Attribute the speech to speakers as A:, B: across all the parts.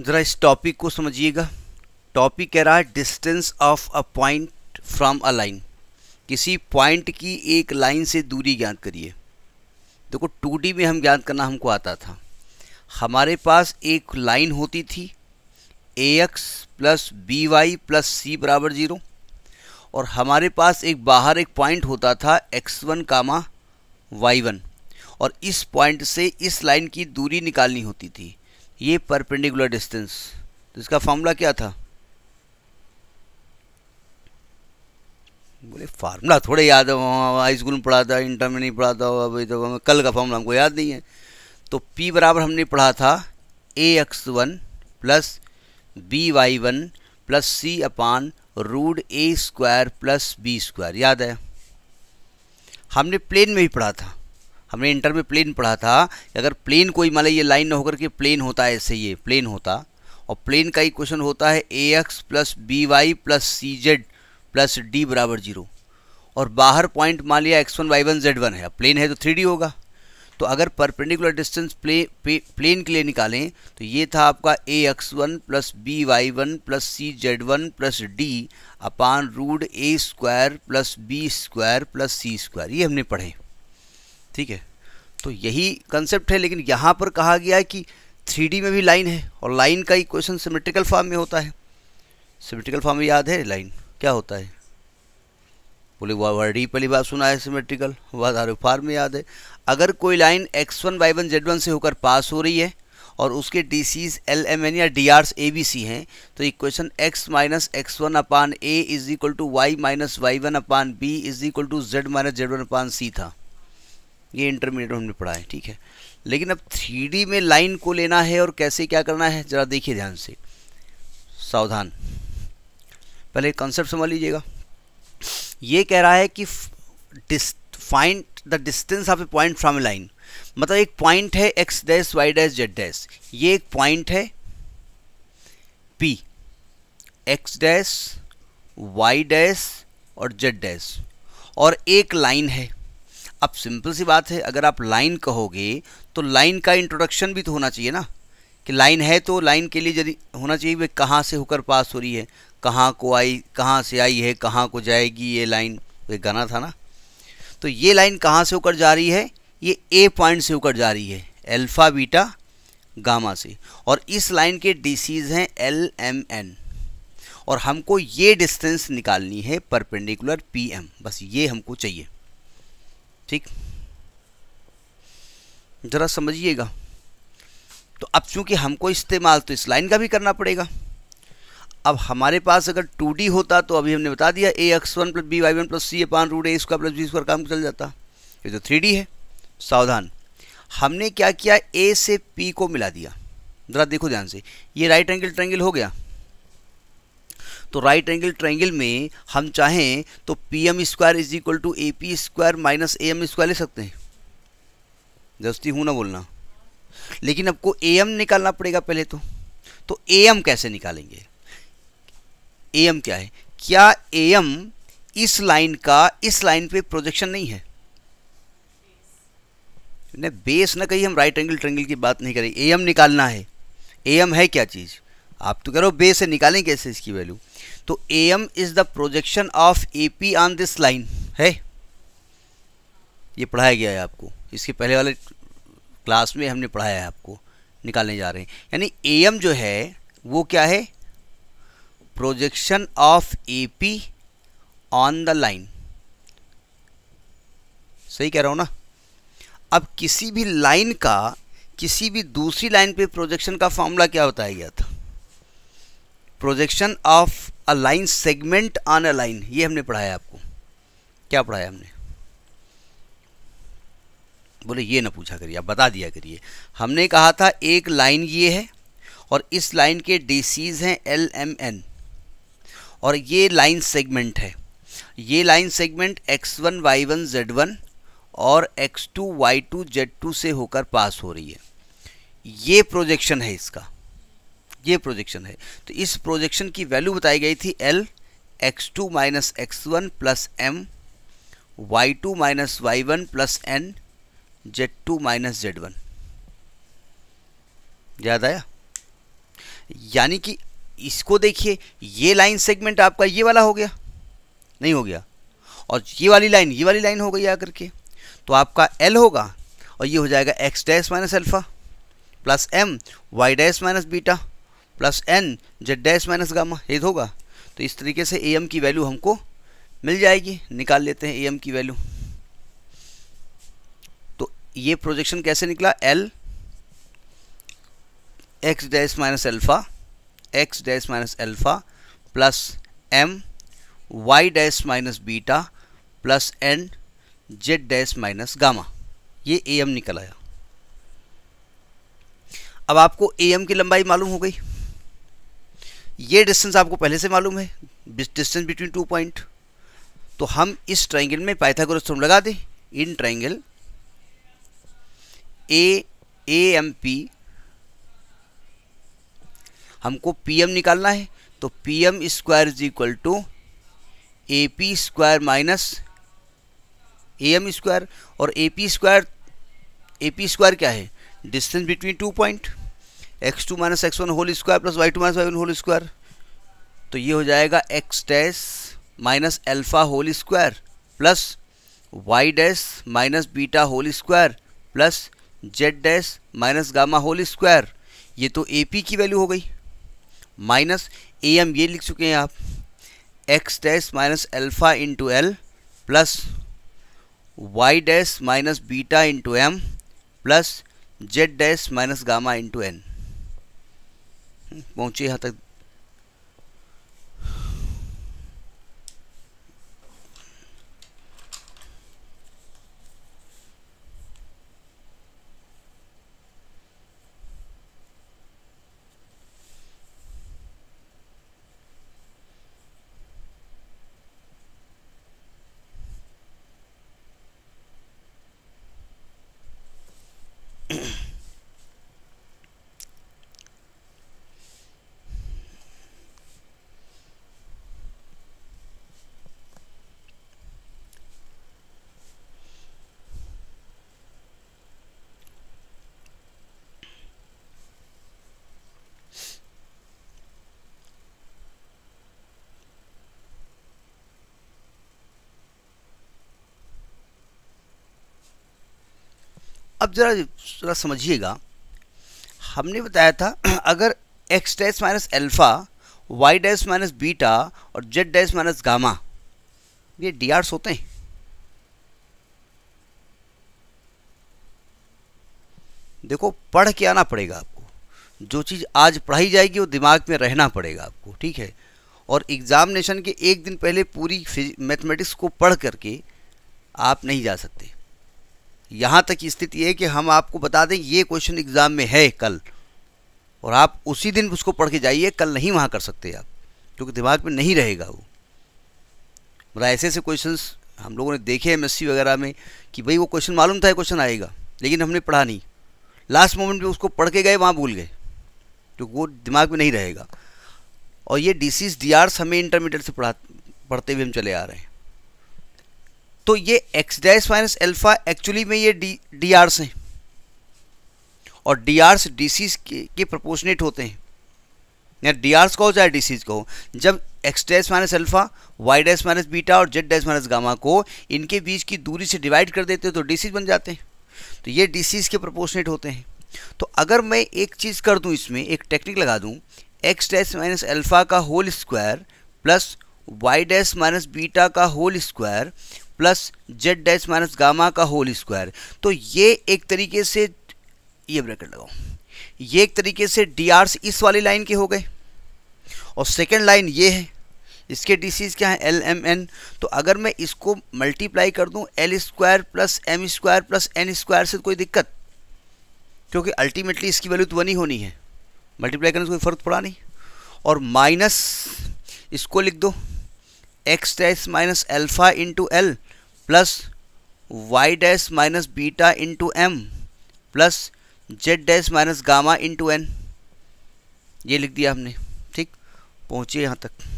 A: ज़रा इस टॉपिक को समझिएगा टॉपिक कह रहा है distance of a point from a line किसी पॉइंट की एक लाइन से दूरी ज्ञात करिए देखो टू में हम ज्ञात करना हमको आता था हमारे पास एक लाइन होती थी A X plus B Y plus C बराबर ज़ीरो और हमारे पास एक बाहर एक पॉइंट होता था X one comma Y one और इस पॉइंट से इस लाइन की दूरी निकालनी होती थी ये परपेंडिकुलर डिस्टेंस तो इसका फार्मूला क्या था बोले फार्मूला थोड़े याद है हाई स्कूल में पढ़ा था इंटर में नहीं पढ़ा था अभी तो हमें कल का फार्मूला हमको याद नहीं है तो पी बराबर हमने पढ़ा था A X one plus B Y one plus C upon root A square plus B square याद है हमने प्लेन में भी पढ़ा था हमने इंटर में प्लेन पढ़ा था कि अगर प्लेन कोई मान ये लाइन ना होकर के प्लेन होता है ऐसे ये प्लेन होता और प्लेन का क्वेश्चन होता है A X plus B Y plus C Z plus D बराबर जीरो और बाहर पॉइंट मान लिया X one Y one Z one है अब प्लेन है तो थ्री डी होगा तो अगर perpendicular distance plane play plane के लिए निकालें तो ये था आपका A X one plus B Y one plus C Z one plus D upon root A square plus B square plus C square ये हमने पढ़े ठीक है तो यही कंसेप्ट है लेकिन यहाँ पर कहा गया है कि थ्री में भी लाइन है और लाइन का इक्वेशन सिमेट्रिकल फॉर्म में होता है सिमेट्रिकल फॉर्म में याद है लाइन क्या होता है बोले वाह वर्डी पहली बार सुना है सिमेट्रिकल वह फॉर्म में याद है अगर कोई line X one Y one Z one से होकर पास हो रही है और उसके D Cs L M N या D R A B C हैं तो equation X minus X one upon A is equal to Y minus Y one upon B is equal to Z minus Z one upon C था ये intermediate हमने पढ़ा है ठीक है लेकिन अब थ्री में लाइन को लेना है और कैसे क्या करना है ज़रा देखिए ध्यान से सावधान पहले कॉन्सेप्ट समझ लीजिएगा ये कह रहा है कि find the distance of a point from a line मतलब एक पॉइंट है x dash Y dash Z dash ये एक पॉइंट है P X dash Y dash और जेड डैस और एक लाइन है अब सिंपल सी बात है अगर आप लाइन कहोगे तो लाइन का इंट्रोडक्शन भी तो होना चाहिए ना कि लाइन है तो लाइन के लिए यदि होना चाहिए भाई कहाँ से होकर पास हो रही है कहाँ को आई कहाँ से आई है कहाँ को जाएगी ये लाइन तो एक गाना था ना तो ये लाइन कहाँ से होकर जा रही है ये ए पॉइंट से होकर जा रही है एल्फ़ा बीटा गामा से और इस लाइन के डीसीज हैं एल एम एन और हमको ये डिस्टेंस निकालनी है परपेंडिकुलर पी एम बस ये हमको चाहिए ठीक ज़रा समझिएगा तो अब चूंकि हमको इस्तेमाल तो इस लाइन का भी करना पड़ेगा अब हमारे पास अगर टू डी होता तो अभी हमने बता दिया A X one plus B Y one plus C upon root A square plus B square काम चल जाता ये तो थ्री डी है सावधान हमने क्या किया ए से पी को मिला दिया ज़रा देखो ध्यान से ये राइट एंगल ट्रेंगल हो गया तो राइट एंगल ट्रायंगल में हम चाहें तो P M square is equal to A P square minus A M square ले सकते हैं जस्ती हूँ ना बोलना लेकिन आपको ए एम निकालना पड़ेगा पहले तो तो ए एम कैसे निकालेंगे ए एम क्या है क्या ए एम इस लाइन का इस लाइन पे प्रोजेक्शन नहीं है ने बेस ना कहीं हम राइट एंगल ट्रेंगल की बात नहीं करें ए एम निकालना है ए एम है क्या चीज़ आप तो कह रहे हो बेस से निकालें कैसे इसकी वैल्यू तो A M is the projection of A P on this line है ये पढ़ाया गया है आपको इसके पहले वाले क्लास में हमने पढ़ाया है आपको निकालने जा रहे हैं यानी ए एम जो है वो क्या है projection of A P on the line सही कह रहा हूँ ना अब किसी भी लाइन का किसी भी दूसरी लाइन पे प्रोजेक्शन का फॉर्मूला क्या बताया गया था projection of a line segment on a line ये हमने पढ़ाया आपको क्या पढ़ाया हमने बोले ये ना पूछा करिए आप बता दिया करिए हमने कहा था एक लाइन ये है और इस लाइन के डीसीज हैं एल एम एन और ये लाइन सेगमेंट है ये line segment X one Y one Z one और X two Y two Z two से होकर पास हो रही है ये प्रोजेक्शन है इसका ये प्रोजेक्शन है तो इस प्रोजेक्शन की वैल्यू बताई गई थी L X two minus X one plus M Y two minus Y one plus N Z two minus Z one याद आया यानी कि इसको देखिए ये लाइन सेगमेंट आपका ये वाला हो गया नहीं हो गया और ये वाली लाइन ये वाली लाइन हो गई आकर के तो आपका एल होगा और ये हो जाएगा X dash minus alpha plus M Y dash minus beta plus N Z dash minus gamma ये होगा तो इस तरीके से ए एम की वैल्यू हमको मिल जाएगी निकाल लेते हैं ए एम की वैल्यू तो ये प्रोजेक्शन कैसे निकला L X dash minus alpha X dash minus alpha plus M Y dash minus beta plus N Z dash minus gamma ये ए एम निकल आया अब आपको ए एम की लंबाई मालूम हो गई ये डिस्टेंस आपको पहले से मालूम है डिस्टेंस बिटवीन टू पॉइंट तो हम इस ट्राइंगल में पाइथागोरस थ्योरम लगा दें in triangle A A M P हमको पी एम निकालना है तो P M square is equal to A P square minus A M square और A P square A P square क्या है distance between two point X two minus X one whole square plus Y two minus Y one whole square तो ये हो जाएगा X dash minus alpha whole square plus Y dash minus beta whole square plus Z dash minus gamma whole square ये तो A P की value हो गई minus A M ये लिख चुके हैं आप X dash minus alpha into L plus Y dash minus beta into M plus Z dash minus gamma into N Bom dia, Rata. mm अब ज़रा ज़रा समझिएगा हमने बताया था अगर X dash minus alpha Y dash minus beta और Z dash minus gamma ये डी आर्स होते हैं देखो पढ़ के आना पड़ेगा आपको जो चीज़ आज पढ़ाई जाएगी वो दिमाग में रहना पड़ेगा आपको ठीक है और एग्ज़ामिनेशन के एक दिन पहले पूरी मैथमेटिक्स को पढ़ करके आप नहीं जा सकते यहाँ तक की स्थिति है कि हम आपको बता दें ये क्वेश्चन एग्ज़ाम में है कल और आप उसी दिन उसको पढ़ के जाइए कल नहीं वहाँ कर सकते आप क्योंकि दिमाग में नहीं रहेगा वो मतलब ऐसे ऐसे क्वेश्चन हम लोगों ने देखे एम वगैरह में कि भाई वो क्वेश्चन मालूम था क्वेश्चन आएगा लेकिन हमने पढ़ा नहीं लास्ट मोमेंट में उसको पढ़ के गए वहाँ भूल गए तो वो दिमाग में नहीं रहेगा और ये डी सी हमें इंटरमीडिएट से पढ़ा पढ़ते हुए हम चले आ रहे हैं तो ये x dash minus alpha actually में ये डी डी आर्स हैं और डी आर्स डी के, के प्रपोर्शनेट होते हैं या डी आर्स का हो चाहे डी सीज का हो जब x dash minus alpha y dash minus beta और जेड डैश माइनस गामा को इनके बीच की दूरी से डिवाइड कर देते हैं तो डिसीज बन जाते हैं तो ये डिसीज के प्रपोर्शनेट होते हैं तो अगर मैं एक चीज़ कर दूं इसमें एक टेक्निक लगा दूं एक्स डैश माइनस एल्फा का whole square plus Y dash minus beta का whole square plus Z dash minus gamma का होल स्क्वायर तो ये एक तरीके से ये ब्रैकेट लगाओ ये एक तरीके से डी इस वाली लाइन के हो गए और सेकेंड लाइन ये है इसके डिसीज क्या है एल एम एन तो अगर मैं इसको मल्टीप्लाई कर दूं l square plus m square plus n square से तो कोई दिक्कत क्योंकि अल्टीमेटली इसकी वैल्यू तो वन ही होनी है मल्टीप्लाई करने से कोई फ़र्क पड़ा नहीं और माइनस इसको लिख दो x dash minus alpha into L plus Y dash minus beta into M plus Z dash minus gamma into n ये लिख दिया हमने ठीक पहुँचे यहाँ तक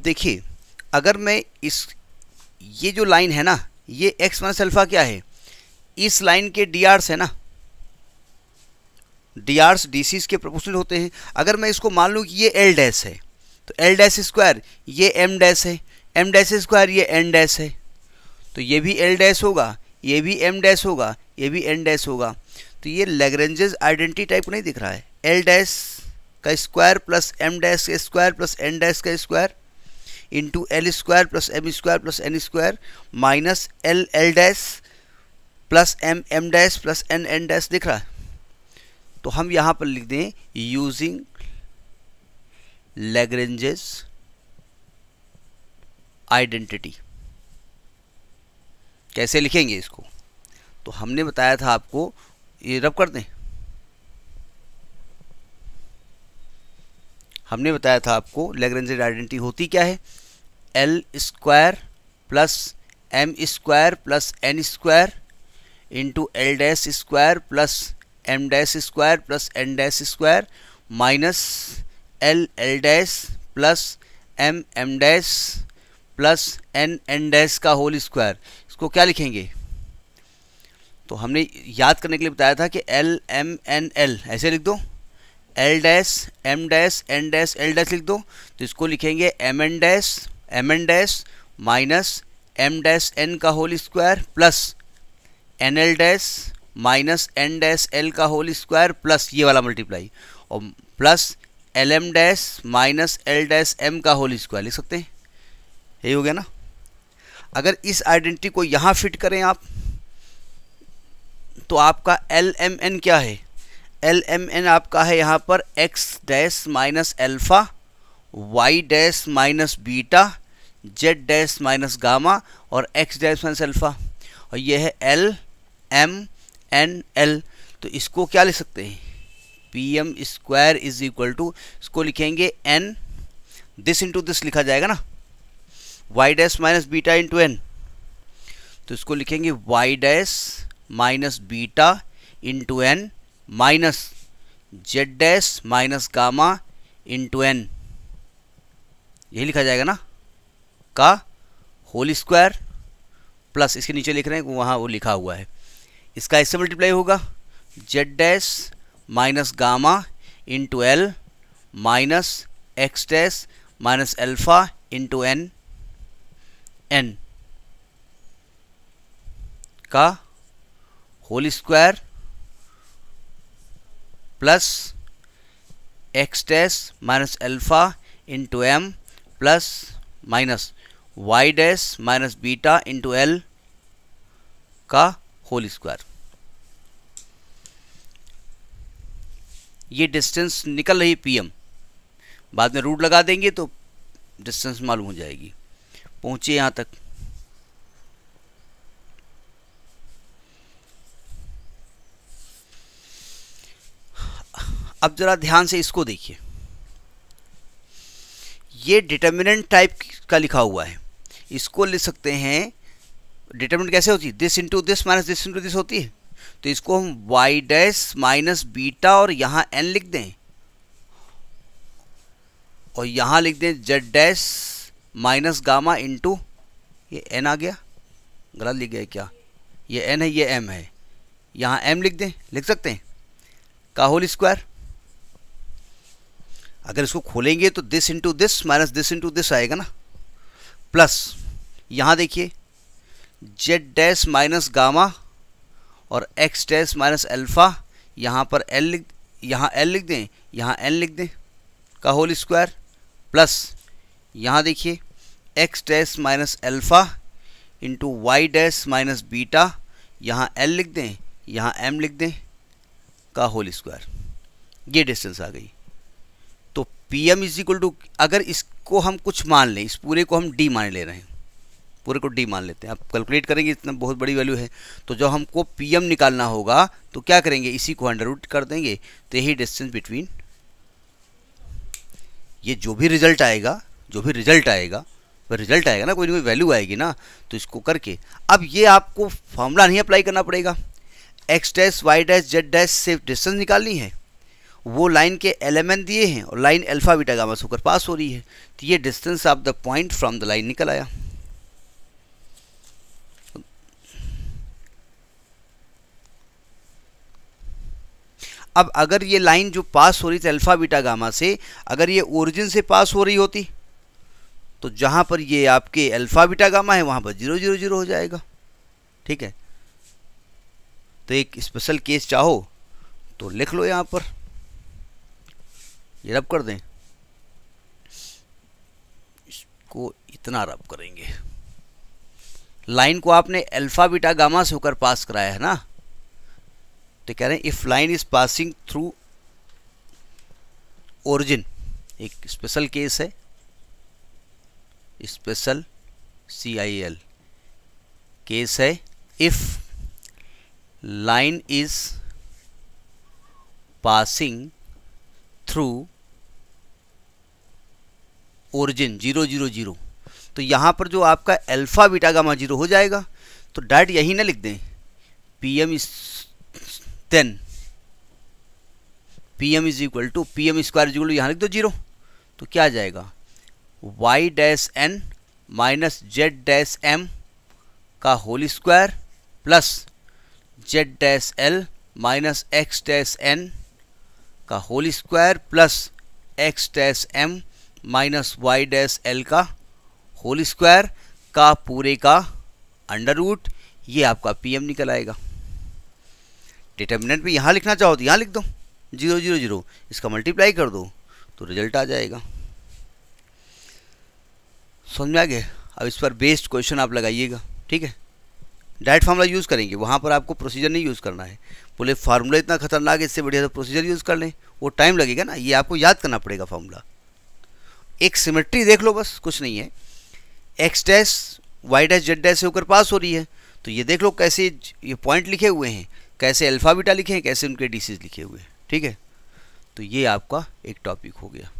A: अब देखिए अगर मैं इस ये जो लाइन है ना ये एक्स माइनस अल्फ़ा क्या है इस लाइन के डी आर्स है ना डी आर्स डी सीज के प्रोपोर्शनल होते हैं अगर मैं इसको मान लूँ कि ये एल डैस है तो एल डैस स्क्वायर ये एम डैस है एम डैस स्क्वायर ये एन डैस है तो ये भी एल डैस होगा ये भी एम डैस होगा ये भी एन डैस होगा तो ये लेगरेंजेस आइडेंटिटी टाइप नहीं दिख रहा है एल डैस का स्क्वायर प्लस एम डैस का स्क्वायर प्लस एन डैस का square into l square plus m square plus n square minus l l dash plus m m dash plus n n dash दिख रहा है तो हम यहाँ पर लिख दें यूजिंग लेग्रेंजेस आइडेंटिटी कैसे लिखेंगे इसको तो हमने बताया था आपको ये रब कर दें हमने बताया था आपको लेग्रेंजेड आइडेंटिटी होती क्या है l square plus m square plus n square into l dash square plus m dash square plus n dash square minus l l dash plus m m dash plus n n dash का whole square इसको क्या लिखेंगे तो हमने याद करने के लिए बताया था कि एल एम एन एल ऐसे लिख दो l dash m dash n dash l dash लिख दो तो इसको लिखेंगे m n dash m n dash minus m dash n का whole square plus n l dash minus n dash l का होल स्क्वायर प्लस ये वाला multiply और plus l m dash minus l dash m का whole square लिख सकते हैं यही हो गया ना अगर इस आइडेंटिटी को यहाँ फिट करें आप तो आपका एल एम एन क्या है एल एम एन आपका है यहाँ पर x dash minus alpha y dash minus beta z dash minus gamma और एक्स डैश माइनस अल्फ़ा और ये है एल एम एन एल तो इसको क्या लिख सकते हैं P M square is equal to इसको लिखेंगे एन दिस इंटू दिस लिखा जाएगा ना y dash minus beta into n तो इसको लिखेंगे y dash minus beta into n minus z dash minus gamma into n यही लिखा जाएगा ना का होल स्क्वायर प्लस इसके नीचे लिख रहे हैं वहाँ वो लिखा हुआ है इसका इससे मल्टीप्लाई होगा z dash minus gamma into l minus x dash minus alpha into n n का whole square plus x dash minus alpha into M plus minus y dash minus beta into l का whole square ये distance निकल रही PM बाद में root लगा देंगे तो डिस्टेंस मालूम हो जाएगी पहुंचे यहाँ तक अब ज़रा ध्यान से इसको देखिए ये डिटर्मिनेंट टाइप का लिखा हुआ है इसको ले सकते हैं डिटर्मिनेंट कैसे होती है this into this minus this into this होती है तो इसको हम वाई डैस माइनस बीटा और यहाँ एन लिख दें और यहाँ लिख दें z dash minus gamma into ये एन आ गया गलत लिख गया क्या ये एन है ये एम है यहाँ एम लिख दें लिख सकते हैं का होल स्क्वायर अगर इसको खोलेंगे तो this into this minus this into this आएगा ना प्लस यहाँ देखिए जेड डैश माइनस गामा और एक्स डैश माइनस एल्फ़ा यहाँ पर एल लिख यहाँ एल लिख दें यहाँ एन लिख दें का होल स्क्वायर प्लस यहाँ देखिए x dash minus alpha into y dash minus beta यहाँ एल लिख दें यहाँ एम लिख दें का होल स्क्वायर ये डिस्टेंस आ गई P M is equal to अगर इसको हम कुछ मान लें इस पूरे को हम डी मान ले रहे हैं पूरे को डी मान लेते हैं आप कैलकुलेट करेंगे इतना बहुत बड़ी वैल्यू है तो जब हमको पी एम निकालना होगा तो क्या करेंगे इसी को अंडर रूट कर देंगे तो यही डिस्टेंस बिटवीन ये जो भी रिजल्ट आएगा जो भी रिजल्ट आएगा वह रिजल्ट आएगा ना कोई ना कोई वैल्यू आएगी ना तो इसको करके अब ये आपको फॉर्मूला नहीं अप्लाई करना पड़ेगा x dash Y dash Z dash से डिस्टेंस निकालनी है वो लाइन के एलिमेंट दिए हैं और लाइन अल्फा बीटा गामा से होकर पास हो रही है तो ये distance of the point from the line निकल आया अब अगर ये लाइन जो पास हो रही थी अल्फ़ा बीटा गामा से अगर ये ओरिजिन से पास हो रही होती तो जहां पर ये आपके अल्फ़ा बीटा गामा है वहां पर जीरो जीरो जीरो हो जाएगा ठीक है तो एक स्पेशल केस चाहो तो लिख लो यहाँ पर ये रब कर दें इसको इतना रब करेंगे लाइन को आपने अल्फ़ा बीटा गामा से होकर पास कराया है ना तो कह रहे हैं if line is passing through origin एक स्पेशल केस है special C I L case है if line is passing through origin zero zero zero तो यहाँ पर जो आपका अल्फ़ा बीटा गामा जीरो हो जाएगा तो डायरेक्ट यही ना लिख दें P M is ten P M is equal to P M square is equal यहाँ लिख दो जीरो तो क्या आ जाएगा y dash n minus z dash m का whole square plus Z dash l minus x dash n का whole square plus x dash m minus y dash l का होल स्क्वायर का पूरे का अंडर रूट ये आपका PM निकल आएगा डिटर्मिनेंट भी यहाँ लिखना चाहो तो यहाँ लिख दो जीरो जीरो जीरो इसका मल्टीप्लाई कर दो तो रिजल्ट आ जाएगा समझ में आ गया अब इस पर बेस्ड क्वेश्चन आप लगाइएगा ठीक है डायरेक्ट फार्मूला यूज़ करेंगे वहाँ पर आपको प्रोसीजर नहीं यूज़ करना है बोले फार्मूला इतना खतरनाक है इससे बढ़िया तो प्रोसीजर यूज़ कर लें वो टाइम लगेगा ना ये आपको याद करना पड़ेगा फार्मूला एक सिमेट्री देख लो बस कुछ नहीं है x dash Y dash Z dash से होकर पास हो रही है तो ये देख लो कैसे ये पॉइंट लिखे हुए हैं कैसे अल्फ़ाबीटा लिखे हैं कैसे उनके डिसीज लिखे हुए हैं ठीक है तो ये आपका एक टॉपिक हो गया